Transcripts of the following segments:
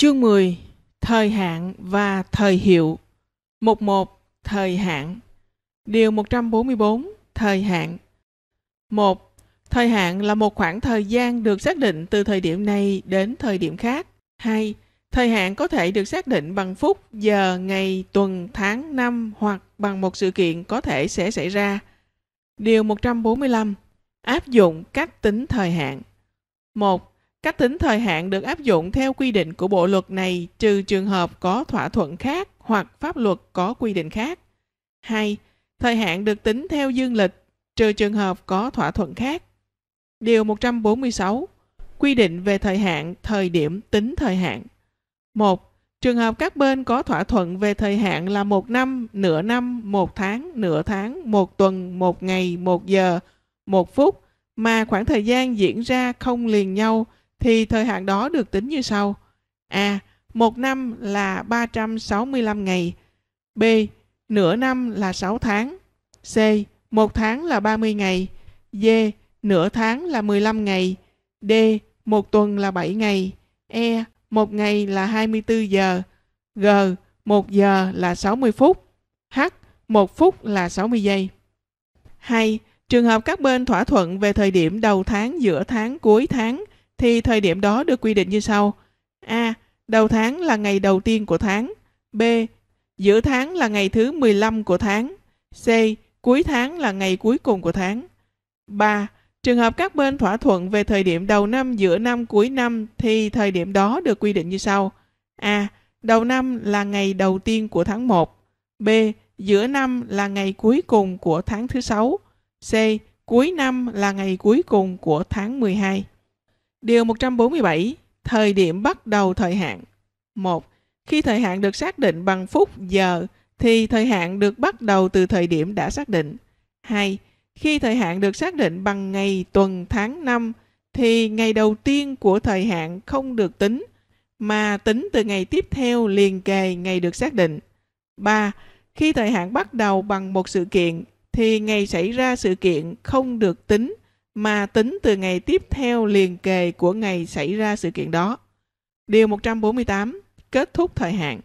Chương 10 Thời hạn và thời hiệu Mục 1 Thời hạn Điều 144 Thời hạn 1. Thời hạn là một khoảng thời gian được xác định từ thời điểm này đến thời điểm khác. 2. Thời hạn có thể được xác định bằng phút, giờ, ngày, tuần, tháng, năm hoặc bằng một sự kiện có thể sẽ xảy ra. Điều 145. Áp dụng cách tính thời hạn. 1. Cách tính thời hạn được áp dụng theo quy định của bộ luật này trừ trường hợp có thỏa thuận khác hoặc pháp luật có quy định khác. 2. Thời hạn được tính theo dương lịch trừ trường hợp có thỏa thuận khác. Điều 146. Quy định về thời hạn, thời điểm tính thời hạn. 1. Trường hợp các bên có thỏa thuận về thời hạn là một năm, nửa năm, một tháng, nửa tháng, một tuần, một ngày, một giờ, một phút mà khoảng thời gian diễn ra không liền nhau – thì thời hạn đó được tính như sau. A. Một năm là 365 ngày. B. Nửa năm là 6 tháng. C. Một tháng là 30 ngày. D. Nửa tháng là 15 ngày. D. Một tuần là 7 ngày. E. Một ngày là 24 giờ. G. Một giờ là 60 phút. H. Một phút là 60 giây. 2. Trường hợp các bên thỏa thuận về thời điểm đầu tháng, giữa tháng, cuối tháng thì thời điểm đó được quy định như sau. A. Đầu tháng là ngày đầu tiên của tháng. B. Giữa tháng là ngày thứ 15 của tháng. C. Cuối tháng là ngày cuối cùng của tháng. 3. Trường hợp các bên thỏa thuận về thời điểm đầu năm, giữa năm, cuối năm thì thời điểm đó được quy định như sau. A. Đầu năm là ngày đầu tiên của tháng 1. B. Giữa năm là ngày cuối cùng của tháng thứ 6. C. Cuối năm là ngày cuối cùng của tháng 12. Điều 147. Thời điểm bắt đầu thời hạn. 1. Khi thời hạn được xác định bằng phút, giờ, thì thời hạn được bắt đầu từ thời điểm đã xác định. 2. Khi thời hạn được xác định bằng ngày, tuần, tháng, năm, thì ngày đầu tiên của thời hạn không được tính, mà tính từ ngày tiếp theo liền kề ngày được xác định. 3. Khi thời hạn bắt đầu bằng một sự kiện, thì ngày xảy ra sự kiện không được tính mà tính từ ngày tiếp theo liền kề của ngày xảy ra sự kiện đó. Điều 148. Kết thúc thời hạn.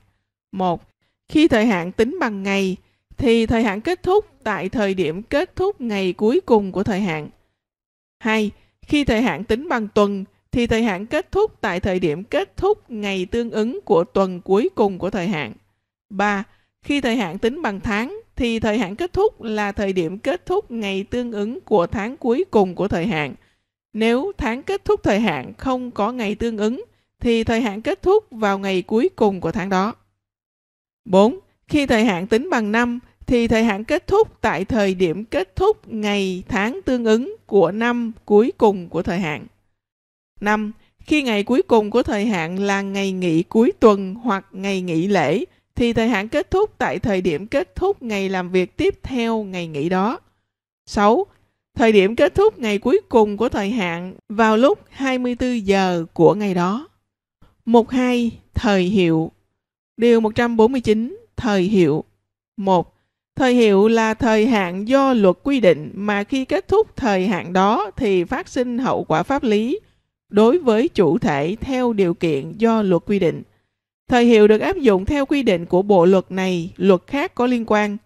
1. Khi thời hạn tính bằng ngày thì thời hạn kết thúc tại thời điểm kết thúc ngày cuối cùng của thời hạn. 2. Khi thời hạn tính bằng tuần thì thời hạn kết thúc tại thời điểm kết thúc ngày tương ứng của tuần cuối cùng của thời hạn. 3. Khi thời hạn tính bằng tháng thì thời hạn kết thúc là thời điểm kết thúc ngày tương ứng của tháng cuối cùng của thời hạn. Nếu tháng kết thúc thời hạn không có ngày tương ứng thì thời hạn kết thúc vào ngày cuối cùng của tháng đó. 4. Khi thời hạn tính bằng năm thì thời hạn kết thúc tại thời điểm kết thúc ngày tháng tương ứng của năm cuối cùng của thời hạn. 5. Khi ngày cuối cùng của thời hạn là ngày nghỉ cuối tuần hoặc ngày nghỉ lễ thì thời hạn kết thúc tại thời điểm kết thúc ngày làm việc tiếp theo ngày nghỉ đó. 6. Thời điểm kết thúc ngày cuối cùng của thời hạn vào lúc 24 giờ của ngày đó. Mục 2. Thời hiệu Điều 149. Thời hiệu 1. Thời hiệu là thời hạn do luật quy định mà khi kết thúc thời hạn đó thì phát sinh hậu quả pháp lý đối với chủ thể theo điều kiện do luật quy định – Thời hiệu được áp dụng theo quy định của bộ luật này, luật khác có liên quan.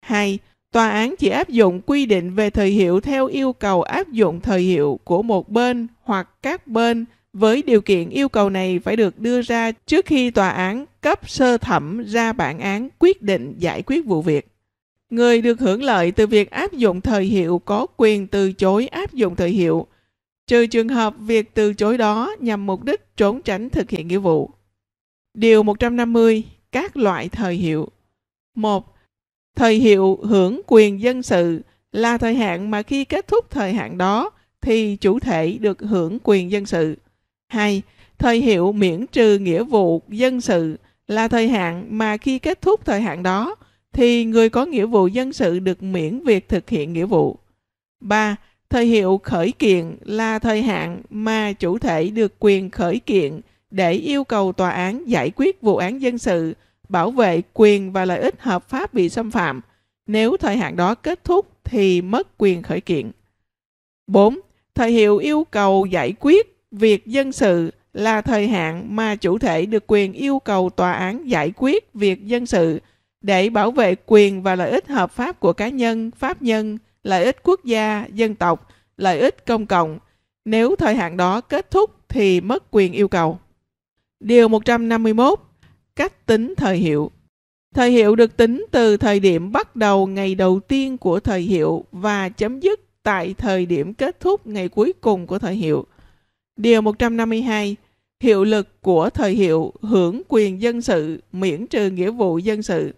2. Tòa án chỉ áp dụng quy định về thời hiệu theo yêu cầu áp dụng thời hiệu của một bên hoặc các bên với điều kiện yêu cầu này phải được đưa ra trước khi tòa án cấp sơ thẩm ra bản án quyết định giải quyết vụ việc. Người được hưởng lợi từ việc áp dụng thời hiệu có quyền từ chối áp dụng thời hiệu, trừ trường hợp việc từ chối đó nhằm mục đích trốn tránh thực hiện nghĩa vụ. Điều 150. Các loại thời hiệu 1. Thời hiệu hưởng quyền dân sự là thời hạn mà khi kết thúc thời hạn đó thì chủ thể được hưởng quyền dân sự. 2. Thời hiệu miễn trừ nghĩa vụ dân sự là thời hạn mà khi kết thúc thời hạn đó thì người có nghĩa vụ dân sự được miễn việc thực hiện nghĩa vụ. 3. Thời hiệu khởi kiện là thời hạn mà chủ thể được quyền khởi kiện để yêu cầu tòa án giải quyết vụ án dân sự, bảo vệ quyền và lợi ích hợp pháp bị xâm phạm. Nếu thời hạn đó kết thúc thì mất quyền khởi kiện. 4. Thời hiệu yêu cầu giải quyết việc dân sự là thời hạn mà chủ thể được quyền yêu cầu tòa án giải quyết việc dân sự để bảo vệ quyền và lợi ích hợp pháp của cá nhân, pháp nhân, lợi ích quốc gia, dân tộc, lợi ích công cộng. Nếu thời hạn đó kết thúc thì mất quyền yêu cầu. Điều 151. Cách tính thời hiệu Thời hiệu được tính từ thời điểm bắt đầu ngày đầu tiên của thời hiệu và chấm dứt tại thời điểm kết thúc ngày cuối cùng của thời hiệu. Điều 152. Hiệu lực của thời hiệu hưởng quyền dân sự miễn trừ nghĩa vụ dân sự.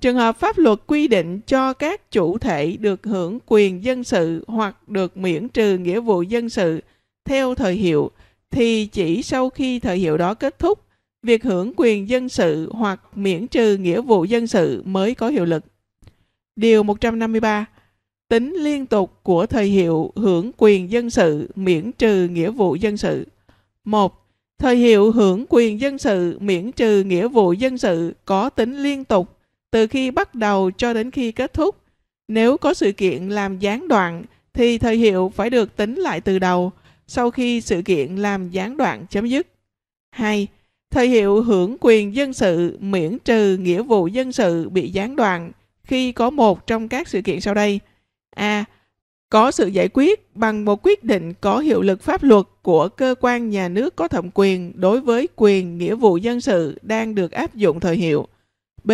Trường hợp pháp luật quy định cho các chủ thể được hưởng quyền dân sự hoặc được miễn trừ nghĩa vụ dân sự theo thời hiệu thì chỉ sau khi thời hiệu đó kết thúc, việc hưởng quyền dân sự hoặc miễn trừ nghĩa vụ dân sự mới có hiệu lực. Điều 153 Tính liên tục của thời hiệu hưởng quyền dân sự miễn trừ nghĩa vụ dân sự 1. Thời hiệu hưởng quyền dân sự miễn trừ nghĩa vụ dân sự có tính liên tục từ khi bắt đầu cho đến khi kết thúc. Nếu có sự kiện làm gián đoạn thì thời hiệu phải được tính lại từ đầu – sau khi sự kiện làm gián đoạn chấm dứt. 2. Thời hiệu hưởng quyền dân sự miễn trừ nghĩa vụ dân sự bị gián đoạn khi có một trong các sự kiện sau đây. A. Có sự giải quyết bằng một quyết định có hiệu lực pháp luật của cơ quan nhà nước có thẩm quyền đối với quyền nghĩa vụ dân sự đang được áp dụng thời hiệu. B.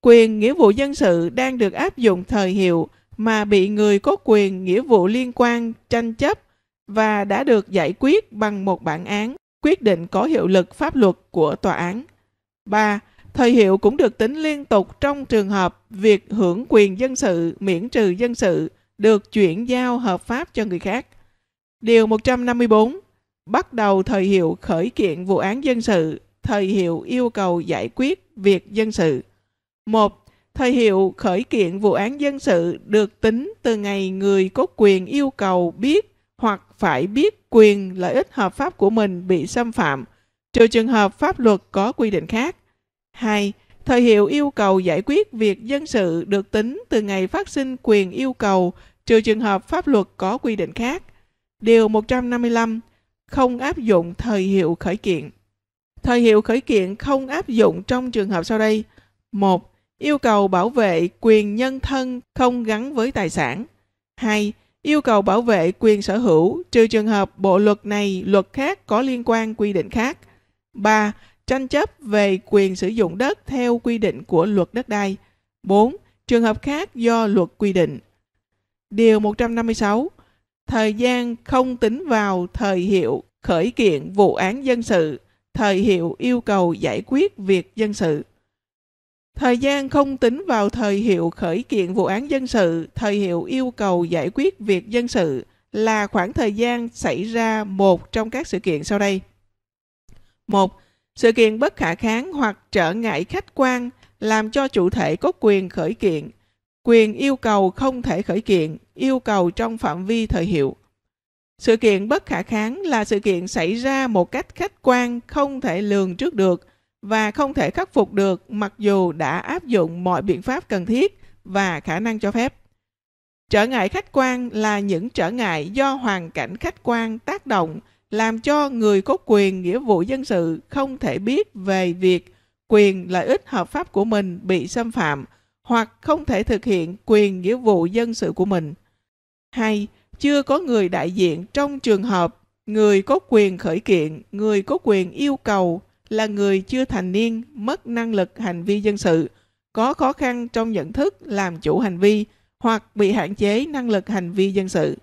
Quyền nghĩa vụ dân sự đang được áp dụng thời hiệu mà bị người có quyền nghĩa vụ liên quan tranh chấp và đã được giải quyết bằng một bản án quyết định có hiệu lực pháp luật của tòa án. 3. Thời hiệu cũng được tính liên tục trong trường hợp việc hưởng quyền dân sự miễn trừ dân sự được chuyển giao hợp pháp cho người khác. Điều 154 bắt đầu thời hiệu khởi kiện vụ án dân sự, thời hiệu yêu cầu giải quyết việc dân sự. 1. Thời hiệu khởi kiện vụ án dân sự được tính từ ngày người có quyền yêu cầu biết hoặc phải biết quyền lợi ích hợp pháp của mình bị xâm phạm, trừ trường hợp pháp luật có quy định khác. 2. Thời hiệu yêu cầu giải quyết việc dân sự được tính từ ngày phát sinh quyền yêu cầu, trừ trường hợp pháp luật có quy định khác. Điều 155. Không áp dụng thời hiệu khởi kiện. Thời hiệu khởi kiện không áp dụng trong trường hợp sau đây. 1. Yêu cầu bảo vệ quyền nhân thân không gắn với tài sản. 2 yêu cầu bảo vệ quyền sở hữu trừ trường hợp bộ luật này, luật khác có liên quan quy định khác. 3. Tranh chấp về quyền sử dụng đất theo quy định của luật đất đai. 4. Trường hợp khác do luật quy định. Điều 156. Thời gian không tính vào thời hiệu khởi kiện vụ án dân sự, thời hiệu yêu cầu giải quyết việc dân sự. Thời gian không tính vào thời hiệu khởi kiện vụ án dân sự, thời hiệu yêu cầu giải quyết việc dân sự là khoảng thời gian xảy ra một trong các sự kiện sau đây. một Sự kiện bất khả kháng hoặc trở ngại khách quan làm cho chủ thể có quyền khởi kiện, quyền yêu cầu không thể khởi kiện, yêu cầu trong phạm vi thời hiệu. Sự kiện bất khả kháng là sự kiện xảy ra một cách khách quan không thể lường trước được và không thể khắc phục được mặc dù đã áp dụng mọi biện pháp cần thiết và khả năng cho phép. Trở ngại khách quan là những trở ngại do hoàn cảnh khách quan tác động làm cho người có quyền nghĩa vụ dân sự không thể biết về việc quyền lợi ích hợp pháp của mình bị xâm phạm hoặc không thể thực hiện quyền nghĩa vụ dân sự của mình. hay Chưa có người đại diện trong trường hợp người có quyền khởi kiện, người có quyền yêu cầu là người chưa thành niên, mất năng lực hành vi dân sự, có khó khăn trong nhận thức làm chủ hành vi hoặc bị hạn chế năng lực hành vi dân sự.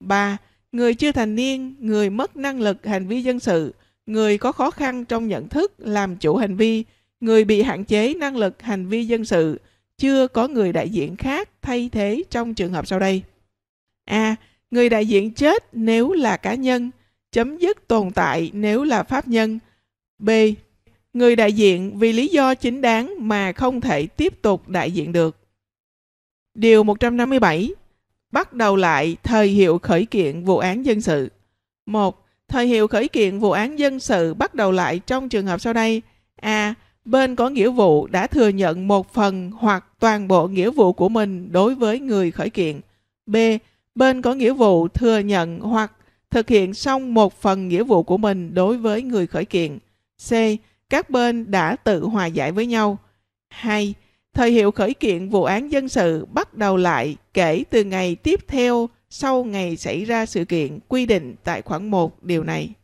3. Người chưa thành niên, người mất năng lực hành vi dân sự, người có khó khăn trong nhận thức làm chủ hành vi, người bị hạn chế năng lực hành vi dân sự, chưa có người đại diện khác thay thế trong trường hợp sau đây. A. Người đại diện chết nếu là cá nhân, chấm dứt tồn tại nếu là pháp nhân, B. Người đại diện vì lý do chính đáng mà không thể tiếp tục đại diện được. Điều 157. Bắt đầu lại thời hiệu khởi kiện vụ án dân sự. 1. Thời hiệu khởi kiện vụ án dân sự bắt đầu lại trong trường hợp sau đây. A. Bên có nghĩa vụ đã thừa nhận một phần hoặc toàn bộ nghĩa vụ của mình đối với người khởi kiện. B. Bên có nghĩa vụ thừa nhận hoặc thực hiện xong một phần nghĩa vụ của mình đối với người khởi kiện. C. Các bên đã tự hòa giải với nhau. 2. Thời hiệu khởi kiện vụ án dân sự bắt đầu lại kể từ ngày tiếp theo sau ngày xảy ra sự kiện quy định tại khoản 1 điều này.